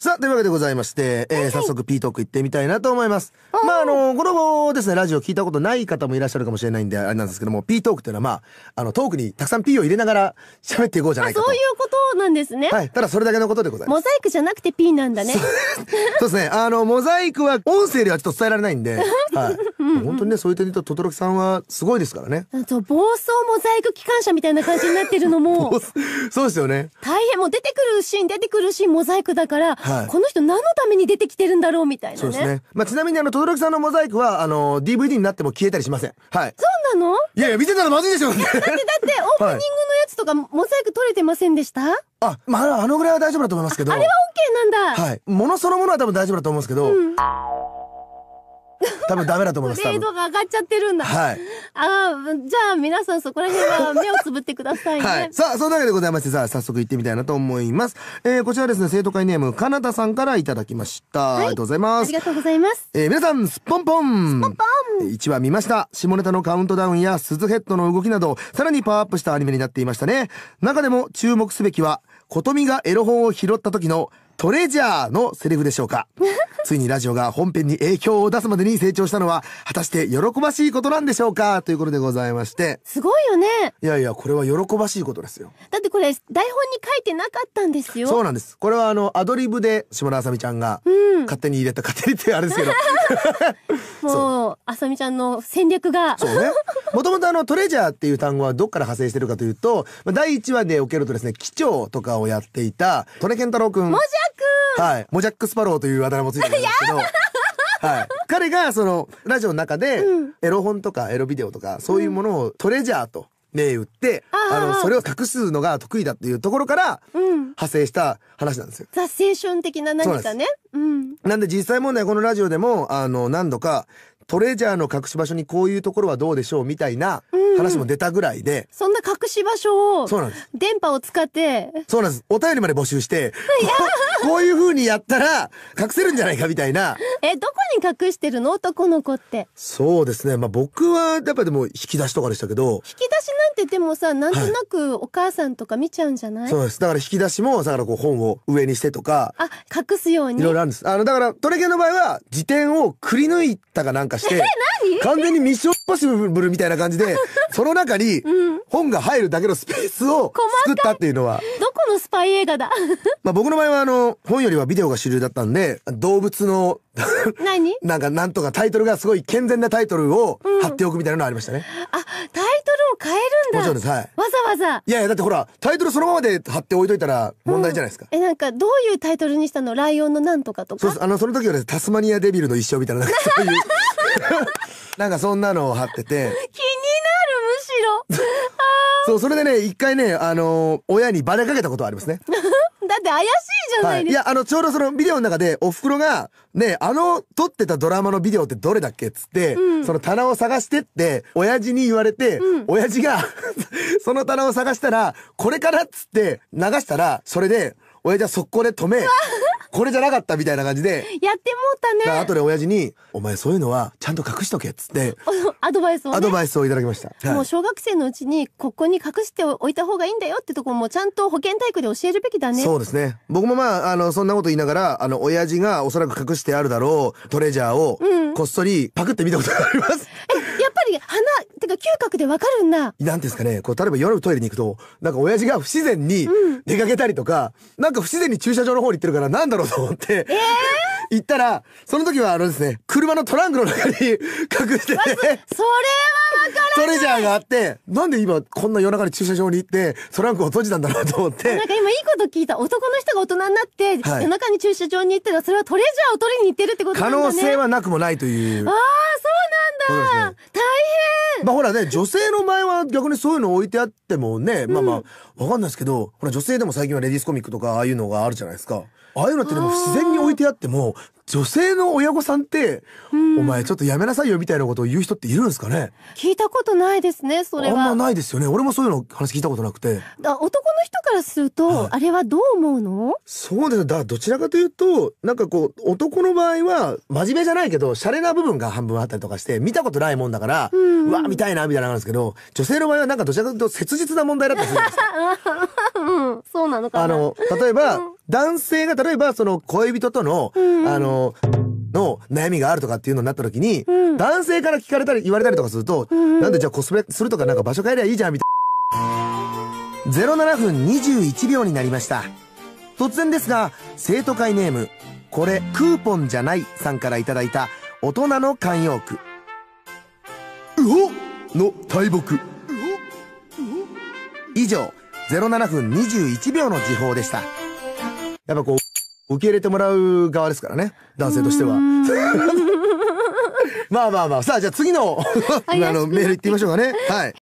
さあ、というわけでございまして、えー、早速 P トーク行ってみたいなと思います。まあ、あのー、このですね、ラジオ聞いたことない方もいらっしゃるかもしれないんで、あれなんですけども、P トークっていうのは、まあ、あの、トークにたくさん P を入れながら喋っていこうじゃないかと。そういうことなんですね。はい。ただそれだけのことでございます。モザイクじゃなくて P なんだね。そうですね。あの、モザイクは、音声ではちょっと伝えられないんで、はい。本当にねそういう点で言うと轟さんはすごいですからねそう暴走モザイク機関車みたいな感じになってるのも そうですよね大変もう出てくるシーン出てくるシーンモザイクだから、はい、この人何のために出てきてるんだろうみたいな、ね、そうですね、まあ、ちなみにあの轟さんのモザイクはあの DVD になっても消えたりしませんはいそうなのいやいや見てたらまずいでしょ だってだってオープニングのやつとかモザイク取れてませんでした、あ、まあ、あのぐらいは大丈夫だと思いますけど。あれはオッケーなんだ。はい。ものそのものは多分大丈夫だと思うんですけど。うん多分ダメだと思います。レーが上がっちゃってるんだ。はい。ああ、じゃあ皆さんそこら辺は目をつぶってくださいね。はい、さあ、そんなわけでございまして、さあ、早速行ってみたいなと思います。えー、こちらですね、生徒会ネーム、かなたさんからいただきました。はい、ありがとうございます。ありがとうございます。えー、皆さん、スポンポン。スぽんぽん。1話見ました。下ネタのカウントダウンや鈴ヘッドの動きなど、さらにパワーアップしたアニメになっていましたね。中でも注目すべきは、ことみがエロ本を拾った時のトレジャーのセリフでしょうか。ついにラジオが本編に影響を出すまでに成長したのは果たして喜ばしいことなんでしょうかということでございましてすごいよねいやいやこれは喜ばしいことですよだってこれ台本に書いてなかったんですよそうなんですこれはあのアドリブで下田あさみちゃんが勝手に入れた、うん、勝手にってあれですけど もうあさみちゃんの戦略がそうね もともとあのトレジャーっていう単語はどっから派生してるかというと第1話でおけるとですね機長とかをやっていた利根健太郎くんもじゃくはい、モジャック・スパローというあだ名もついてるんですけど。はい、彼がそのラジオの中でエロ本とかエロビデオとかそういうものをトレジャーと銘打って、あのそれを隠すのが得意だっていうところから派生した話なんですよ。ザ青春的な何かね。うん、なんで実際問題このラジオでもあの何度かトレジャーの隠し場所にこういうところはどうでしょうみたいな話も出たぐらいで、うん、そんな隠し場所をそうなんです電波を使ってそうなんですお便りまで募集してこういうふうにやったら隠せるんじゃないかみたいなえどこ隠してるの男の子って。そうですね。まあ僕はやっぱでも引き出しとかでしたけど。引き出しなんてでもさ、なんとなくお母さんとか見ちゃうんじゃない、はい、そうです。だから引き出しも、だからこう本を上にしてとか。あ、隠すように。いろいろあるんです。あの、だから、トレケンの場合は、辞典をくり抜いたかなんかして。え、何完全にミッションポッシブルみたいな感じで、その中に本が入るだけのスペースを作ったっていうのは。どこのスパイ映画だ まあ僕の場合はあの、本よりはビデオが主流だったんで、動物の何 なんかなんとかタイトルがすごい健全なタイトルを貼っておくみたいなのありましたね。うん、あ、タイトルを変えるんだ。もちろんです、はい。わざわざ。いやいや、だってほら、タイトルそのままで貼って置いといたら問題じゃないですか。うん、え、なんかどういうタイトルにしたのライオンのなんとかとか。そうあの、その時はね、タスマニアデビルの一生みたいな、そういう。なんかそんなのを貼ってて。気になる、むしろ。そう、それでね、一回ね、あのー、親にバレかけたことはありますね。だって怪しいじゃないですか、はい、いやあのちょうどそのビデオの中でおふくろが「ねあの撮ってたドラマのビデオってどれだっけ?」っつって、うん、その棚を探してって親父に言われて、うん、親父が その棚を探したら「これからっつって流したらそれで親父は速攻で止めこれじゃなかったみたいな感じで。やってもうたね。後で親父に、お前そういうのはちゃんと隠しとけっつって。アドバイスを、ね、アドバイスをいただきました。もう小学生のうちに、ここに隠しておいた方がいいんだよってとこもちゃんと保健体育で教えるべきだね。そうですね。僕もまあ、あの、そんなこと言いながら、あの、親父がおそらく隠してあるだろう、トレジャーを、こっそりパクって見たことがあります。う んが嗅覚でわかるんだ。なんですかね、こう、例えば夜トイレに行くと、なんか親父が不自然に出かけたりとか、うん、なんか不自然に駐車場の方に行ってるからなんだろうと思って、えー、行ったら、その時はあのですね、車のトランクの中に隠して、それはトレジャーがあってなんで今こんな夜中に駐車場に行ってトランクを閉じたんだろうと思ってなんか今いいこと聞いた男の人が大人になって、はい、夜中に駐車場に行ったらそれはトレジャーを取りに行ってるってことなんだ、ね、可能性はなくもないというああそうなんだ、ね、大変まあほらね女性の前は逆にそういうの置いてあってもね、まあまあ、うん、わかんないですけどほら女性でも最近はレディースコミックとかああいうのがあるじゃないですかああいうのってでも自然に置いてあっても女性の親御さんって、うん、お前ちょっとやめなさいよみたいなことを言う人っているんですかね聞いたことないですねそれはあんまないですよね俺もそういうの話聞いたことなくて男の人からすると、はい、あれはどう思うのそうですだどちらかというとなんかこう男の場合は真面目じゃないけど洒落な部分が半分あったりとかして見たことないもんだから、うんうわ見たいなみたいなのあるんですけど女性の場合はなんかどちらかというと切実な問題だったりするんです うん、そうなのかあの例えば、うん男性が例えばその恋人との、うんうん、あのの悩みがあるとかっていうのになった時に、うん、男性から聞かれたり言われたりとかすると、うんうん、なんでじゃあコスプレするとかなんか場所変えりゃいいじゃんみたいな07分21秒になりました突然ですが生徒会ネームこれクーポンじゃないさんからいただいた大人の慣用句うおの大木以上07分21秒の時報でしたやっぱこう、受け入れてもらう側ですからね、男性としては。まあまあまあ、さあじゃあ次の あのメール行ってみましょうかね。はい。